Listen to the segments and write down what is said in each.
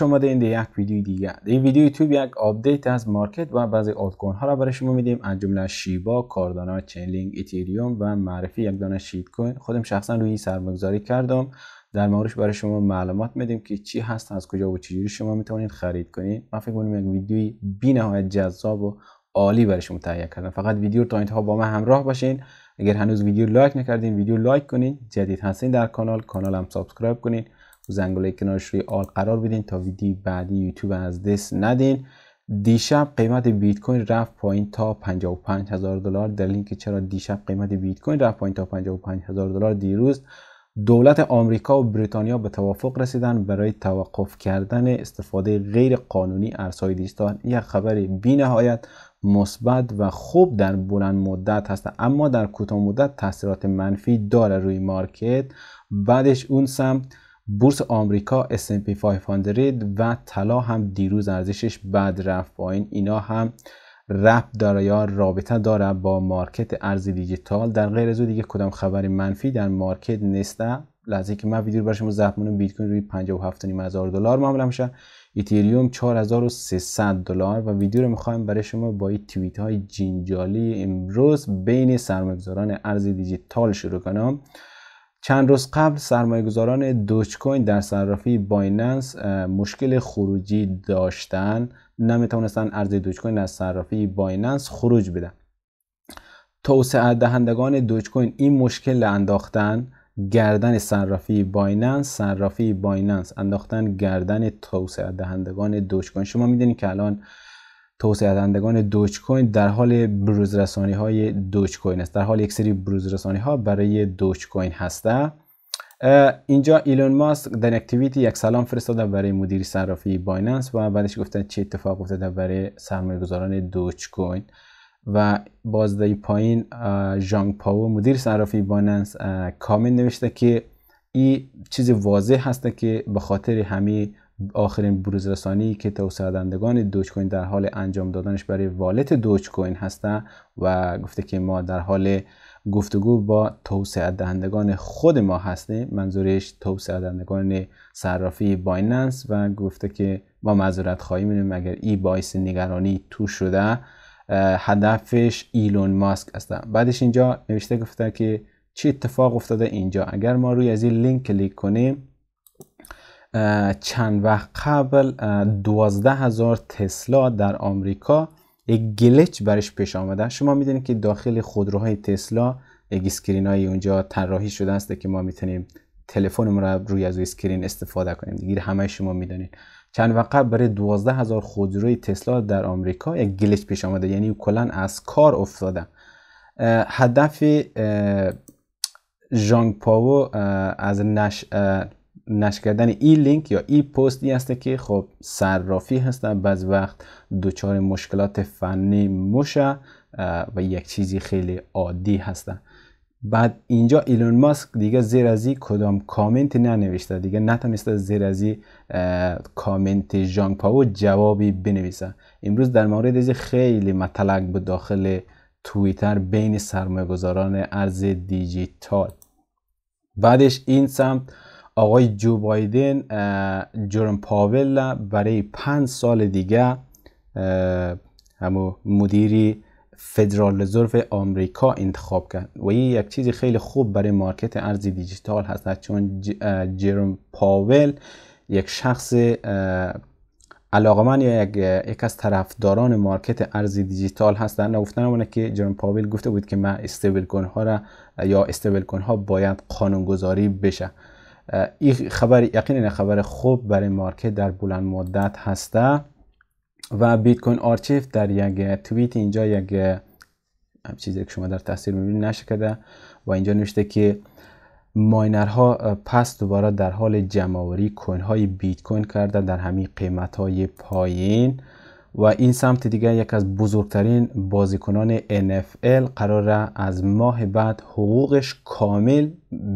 شما این یک ویدیو دیگه این ویدیو یوتیوب یک آپدیت از مارکت و بعضی آلت کوین ها را برای شما میدیم از جمله شیبا کاردانا چنلینگ اتریوم و معرفی یک دانه شیت کوین خودم شخصا روی این سرمایه‌گذاری کردم در موردش برای شما معلومات میدیم که چی هست از کجا و چجوری شما میتونید خرید کنید من فکر می‌کنم یک ویدیوی بی‌نهایت جذاب و عالی برای شما تهیه کردم فقط ویدیو تا انتها با من همراه باشین اگر هنوز ویدیو لایک نکردین ویدیو لایک کنین جدید هستین در کانال کانالم سابسکرایب کنین تو زنگوله کنارش روی آل قرار بدین تا ویدیو بعدی یوتیوب از دست ندین دیشب قیمت بیت کوین رفت پایین تا 55000 هزار دلار در لینک چرا دیشب قیمت بیت کوین رفت پایین تا 55000 دلار دیروز دولت آمریکا و بریتانیا به توافق رسیدن برای توقف کردن استفاده غیر قانونی ارزهای دیجیتال یک خبر بینهایت مثبت و خوب در بلند مدت هست اما در کوتاه مدت تاثیرات منفی داره روی مارکت بعدش اون سمت بورس آمریکا S&P 500 و طلا هم دیروز ارزشش بد رفت پایین اینا هم رپ داره یا رابطه داره با مارکت ارز دیجیتال در غیر از دیگه کدام خبر منفی در مارکت نسته لحظه که من ویدیو برای شما بیت کوین روی 57500 دلار معامله میشه اتریوم 4300 دلار و ویدیو رو میخوایم برای شما با این توییت های جنجالی امروز بین سرمایه‌گذاران ارز دیجیتال شروع کنم چند روز قبل سرمایهگذاران دوچ کوین در صرافی بایننس مشکل خروجی داشتن نمیتونستن ارز دوچ کوین از صرافی بایننس خروج بدن توسعه دهندگان دوچ کوین این مشکل انداختن گردن صرافی بایننس صرافی بایننس انداختن گردن توسعه دهندگان دوچ کوین شما میدونید که الان توسعه دهندگان دوچ کوین در حال بروز رسانی های دوچ کوین است در حال یک سری بروز رسانی ها برای دوچ کوین هسته اینجا ایلون ماسک در اکتیویتی یک سلام فرستاده برای مدیر صرافی بایننس و بعدش گفتن چه اتفاق افتاده برای گذاران دوچ کوین و باز در پایین جانگ پاو مدیر صرافی بایننس کامنت نوشته که این چیز واضح هسته که به خاطر همه آخرین بروز رسانی که توسعه دهندگان دوچ کوین در حال انجام دادنش برای والت دوچ کوین هستن و گفته که ما در حال گفتگو با توسعه دهندگان خود ما هستیم منظورش توسعه دهندگان صرافی بایننس و گفته که ما معذرت خواهی میدیم اگر ای باعث نگرانی تو شده هدفش ایلون ماسک است بعدش اینجا نوشته گفته که چی اتفاق افتاده اینجا اگر ما روی از این لینک کلیک کنیم چند وقت قبل دوازده هزار تسلا در آمریکا یک گلچ برش پیش آمده شما میدونید که داخل خودروهای تسلا یک اسکرین های اونجا طراحی شده است که ما میتونیم تلفنمون رو روی از اسکرین استفاده کنیم دیگه همه شما میدونید چند وقت قبل برای دوازده هزار خودروی تسلا در آمریکا یک گلچ پیش آمده یعنی کلا از کار افتاده هدف ژانگ پاو از نش نشر کردن ای لینک یا ای پستی که خب صرافی هستن بعض وقت دچار مشکلات فنی مشه و یک چیزی خیلی عادی هستن بعد اینجا ایلون ماسک دیگه زیر ازی کدام کامنت ننوشته دیگه نتونسته زیر ازی کامنت جانگ پاو جوابی بنویسه امروز در مورد از خیلی مطلق به داخل توییتر بین سرمایه‌گذاران ارز دیجیتال بعدش این سمت آقای جو بایدن جرم پاول برای پنج سال دیگه همو مدیری فدرال رزرو آمریکا انتخاب کرد و این یک چیز خیلی خوب برای مارکت ارز دیجیتال هست چون جرم پاول یک شخص علاقمند یا یک, از طرفداران مارکت ارز دیجیتال هستند گفتن اونه که جرم پاول گفته بود که من استیبل ها را یا استیبل ها باید گذاری بشه این خبر یقینا خبر خوب برای مارکت در بلند مدت هسته و بیت کوین آرچیف در یک توییت اینجا یک چیزی که شما در تصویر میبینید نشه کرده و اینجا نوشته که ماینرها پس دوباره در حال جمع‌آوری کوین های بیت کوین کرده در همین قیمت های پایین و این سمت دیگه یک از بزرگترین بازیکنان NFL قرار از ماه بعد حقوقش کامل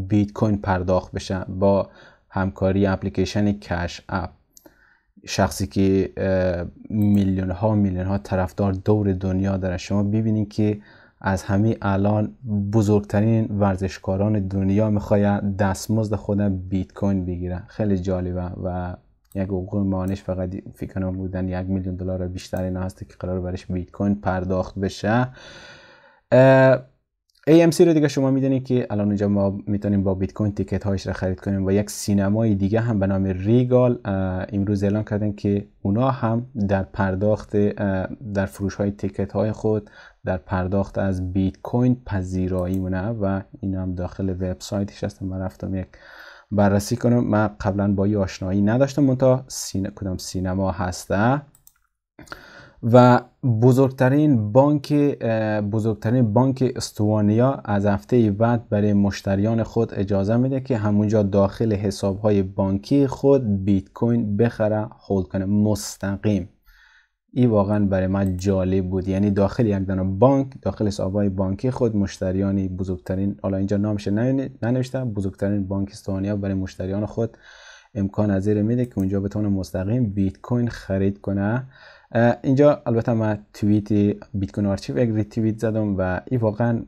بیت کوین پرداخت بشه با همکاری اپلیکیشن کش اپ شخصی که میلیون ها میلیون ها طرفدار دور دنیا داره شما ببینید که از همه الان بزرگترین ورزشکاران دنیا میخواید دستمزد خود بیت کوین بگیره خیلی جالبه و یک حقوق مانش فقط فکر کنم بودن یک میلیون دلار بیشتر اینا هست که قرار برش بیت کوین پرداخت بشه AMC رو دیگه شما میدونید که الان اونجا ما میتونیم با بیت کوین تیکت هایش را خرید کنیم و یک سینمای دیگه هم به نام ریگال امروز اعلام کردن که اونا هم در پرداخت در فروش های تیکت های خود در پرداخت از بیت کوین پذیرایی مونه و این هم داخل وبسایتش هست من رفتم یک بررسی کنم من قبلا با یه آشنایی نداشتم منتها سین... کدام سینما هسته و بزرگترین بانک بزرگترین بانک استوانیا از هفته بعد برای مشتریان خود اجازه میده که همونجا داخل حساب های بانکی خود بیت کوین بخره هولد کنه مستقیم این واقعا برای من جالب بود یعنی داخل یک دانه بانک داخل های بانکی خود مشتریانی بزرگترین حالا اینجا نامش ننوشته بزرگترین بانک استونیا برای مشتریان خود امکان ازیر میده که اونجا بتونه مستقیم بیت کوین خرید کنه اینجا البته من توییت بیت کوین آرشیو یک زدم و این واقعا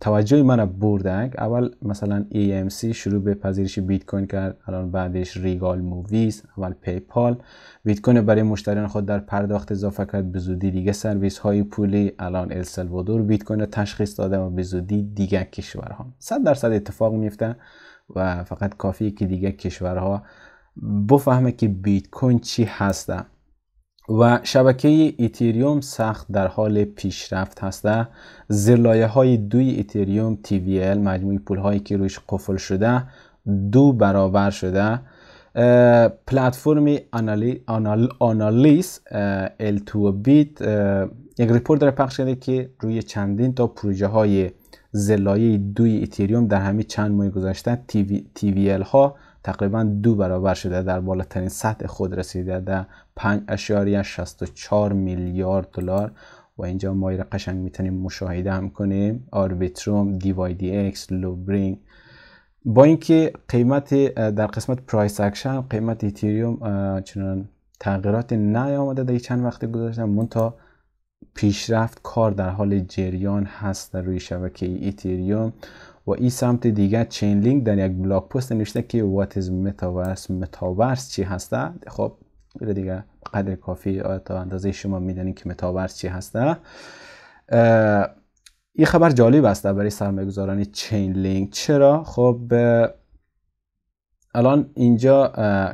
توجه من بردنگ اول مثلا EMC شروع به پذیرش بیت کوین کرد الان بعدش ریگال موویز اول پیپال بیت کوین برای مشتریان خود در پرداخت اضافه کرد به زودی دیگه سرویس های پولی الان سالوادور بیت کوین تشخیص داده و به زودی دیگه کشورها صد درصد اتفاق میفته و فقط کافیه که دیگه کشورها بفهمه که بیت کوین چی هسته و شبکه ایتریوم سخت در حال پیشرفت هسته زیر لایه های دوی ایتریوم TVL مجموعی پول هایی که رویش قفل شده دو برابر شده پلتفرم آنالیس ال2 بیت یک ریپورت داره پخش کرده که روی چندین تا پروژه های زلایه دوی ایتریوم در همین چند ماه گذشته ال ها تقریبا دو برابر شده در بالاترین سطح خود رسیده در 5.64 میلیارد دلار و اینجا ایره قشنگ میتونیم مشاهده هم کنیم آربیتروم DYDX لوبرینگ با اینکه قیمت در قسمت پرایس اکشن قیمت ایتریوم چنان تغییرات نیامده در چند وقت گذشته تا پیشرفت کار در حال جریان هست در روی شبکه ایتریوم و این سمت دیگه چین لینک در یک بلاگ پست نوشته که وات از متاورس متاورس چی هسته خب بله دیگه قدر کافی تا اندازه شما میدانید که متاورس چی هسته این خبر جالب است برای سرمایه‌گذاران چین لینک چرا خب الان اینجا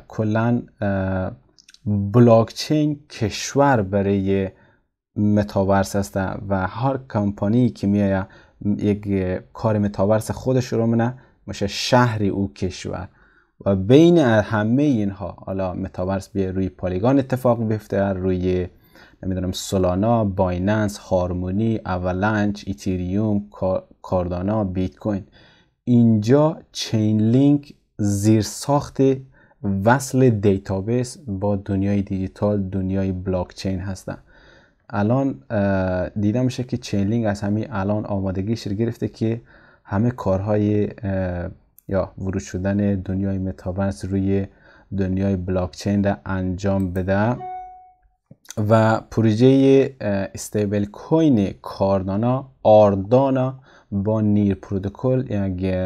کلا بلاکچین کشور برای متاورس هسته و هر کمپانی که میایه یک کار متاورس خودش رو منه میشه شهری او کشور و بین همه اینها حالا متاورس به روی پالیگان اتفاق بیفته روی نمیدونم سولانا بایننس هارمونی اولانچ، ایتریوم کاردانا بیت کوین اینجا چین لینک زیر ساخت وصل دیتابیس با دنیای دیجیتال دنیای بلاک چین هستن الان دیده میشه که چینلینگ از همین الان آمادگیش رو گرفته که همه کارهای یا ورود شدن دنیای متاورس روی دنیای بلاکچین را انجام بده و پروژه استیبل کوین کاردانا آردانا با نیر پروتکل یک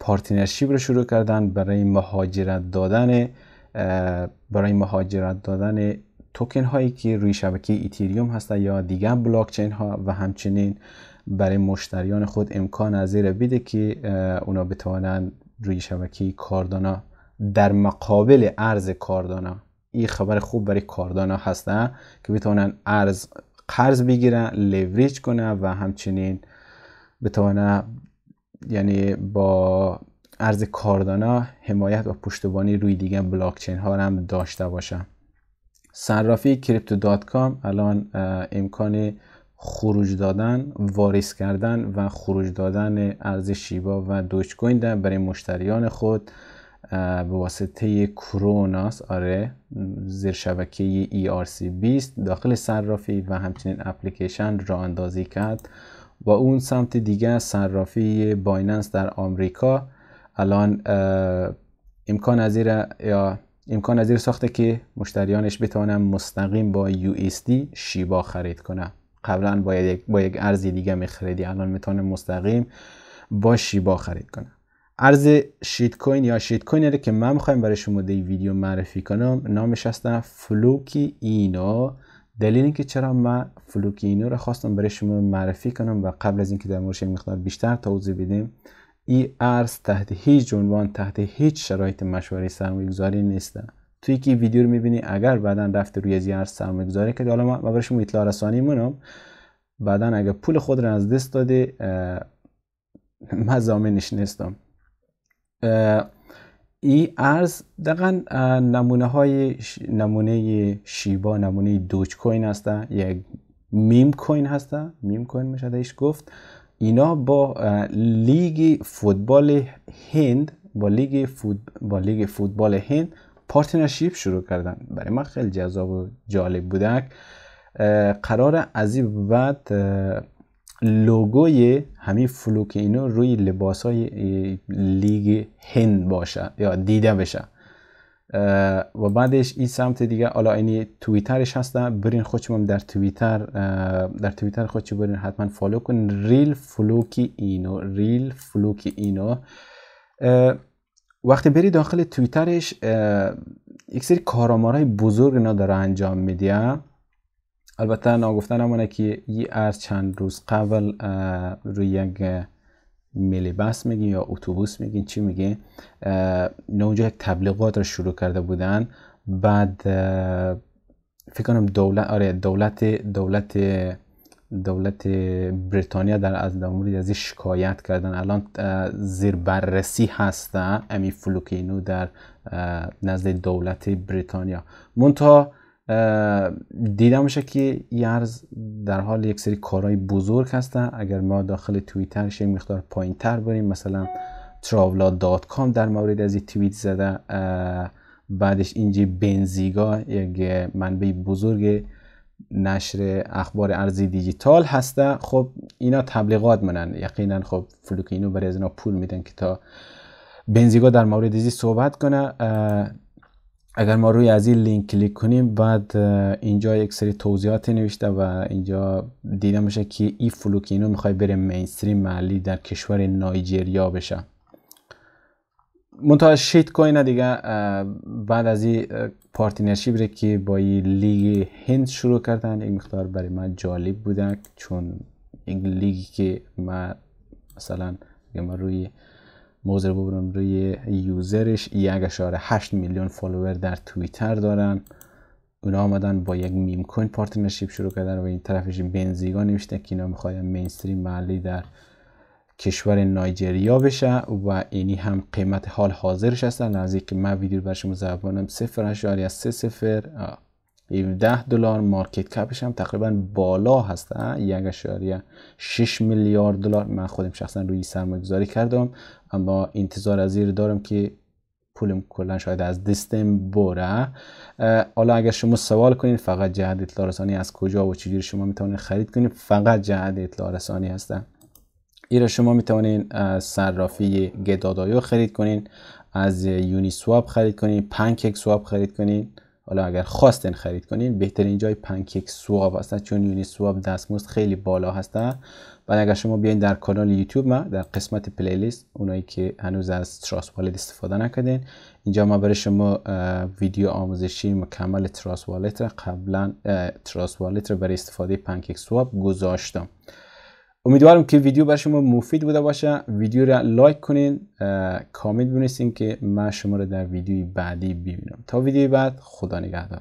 پارتنرشیپ رو شروع کردن برای مهاجرت دادن برای مهاجرت دادن توکن هایی که روی شبکه ایتریوم هستن یا دیگر بلاکچین ها و همچنین برای مشتریان خود امکان از زیر بده که اونا بتوانند روی شبکه کاردانا در مقابل ارز کاردانا این خبر خوب برای کاردانا هستن که بتوانن ارز قرض بگیرن لوریج کنن و همچنین بتوانن یعنی با ارز کاردانا حمایت و پشتبانی روی دیگر بلاکچین ها هم داشته باشن صرافی کریپتو دات کام الان امکان خروج دادن واریس کردن و خروج دادن ارز شیبا و دوچ کوین برای مشتریان خود به واسطه کروناس آره زیر شبکه ERC20 داخل صرافی و همچنین اپلیکیشن را اندازی کرد و اون سمت دیگه صرافی بایننس در آمریکا الان امکان از یا امکان از ساخته که مشتریانش بتونن مستقیم با USD شیبا خرید کنم قبلا با یک با یک ارز دیگه میخریدی الان میتونه مستقیم با شیبا خرید کنه ارز شیت کوین یا شیت کوین که من میخوایم برای شما دی ویدیو معرفی کنم نامش هستن فلوکی اینا دلیل اینکه چرا من فلوکی اینو رو خواستم برای شما معرفی کنم و قبل از اینکه در موردش مقدار بیشتر توضیح بدیم ای ارز تحت هیچ عنوان تحت هیچ شرایط مشوره گذاری نیست توی که ویدیو رو میبینی اگر بعدا رفته روی از ارز گذاری که حالا ما شما اطلاع رسانی منم، بعدا اگر پول خود رو از دست داده من زامنش نیستم این ارز دقیقا نمونه های نمونه شیبا نمونه دوچ کوین هستن یک میم کوین هستن میم کوین میشه گفت اینا با لیگ فوتبال هند با لیگ فوت... با لیگ فوتبال هند پارتنرشیپ شروع کردن برای من خیلی جذاب و جالب بودک قرار از این بعد لوگوی همین فلوک اینو روی لباس های لیگ هند باشه یا دیده بشه و بعدش این سمت دیگه حالا اینی توییترش هسته برین خودشون در توییتر در توییتر برین حتما فالو کن ریل فلوکی اینو ریل فلوکی اینو وقتی بری داخل توییترش یک سری کارامارای بزرگ اینا داره انجام میده البته نگفتن همونه که یه از چند روز قبل روی یک میلی بس میگین یا اتوبوس میگین چی میگه نه اونجا یک تبلیغات رو شروع کرده بودن بعد فکر کنم دولت آره دولت دولت دولت بریتانیا در از مورد از شکایت کردن الان زیر بررسی هسته امی فلوکینو در نزد دولت بریتانیا منتها دیدم میشه که یرز در حال یک سری کارهای بزرگ هستن اگر ما داخل توییتر یک مقدار پایین تر بریم مثلا تراولا در مورد از این توییت زده بعدش اینجا بنزیگا یک منبع بزرگ نشر اخبار ارزی دیجیتال هسته خب اینا تبلیغات منن یقینا خب فلوک اینو برای از اینا پول میدن که تا بنزیگا در مورد ازی صحبت کنه اگر ما روی از این لینک کلیک کنیم بعد اینجا یک سری توضیحات نوشته و اینجا دیده میشه که ای فلوکینو میخوای بره مینستریم محلی در کشور نایجریا بشه منتها شیت کوین دیگه بعد از این پارتینرشی بره که با این لیگ هند شروع کردن یک مقدار برای من جالب بودن چون این لیگی که من مثلا روی موزر ببرم روی یوزرش هشت میلیون فالوور در توییتر دارن اونا آمدن با یک میم کوین پارتنرشیپ شروع کردن و این طرفش بنزیگا نوشته که اینا میخواد مینستریم محلی در کشور نایجریا بشه و اینی هم قیمت حال حاضرش هستن نزدیک من ویدیو بر شما زبانم سه صفر 17 دلار مارکت کپش هم تقریبا بالا هست 1.6 میلیارد دلار من خودم شخصا روی سرمایه‌گذاری کردم اما انتظار از زیر دارم که پولم کلا شاید از دستم بره حالا اگر شما سوال کنید فقط جهت اطلاع رسانی از کجا و چجوری شما میتونید خرید کنید فقط جهت اطلاع رسانی این رو شما میتونید از صرافی گدادایو خرید کنین از یونی سواب خرید کنین پنکیک سواب خرید کنین حالا اگر خواستین خرید کنین بهترین جای پنکیک سواب هستن چون یونی سواب دستمزد خیلی بالا هستن بعد اگر شما بیاین در کانال یوتیوب من در قسمت پلیلیست اونایی که هنوز از تراس والت استفاده نکردین اینجا ما برای شما ویدیو آموزشی مکمل تراس والت قبلا تراس والت را برای استفاده پنکیک سواب گذاشتم امیدوارم که ویدیو برای شما مفید بوده باشه ویدیو را لایک کنین کامنت بنویسین که من شما را در ویدیوی بعدی ببینم تا ویدیوی بعد خدا نگهدار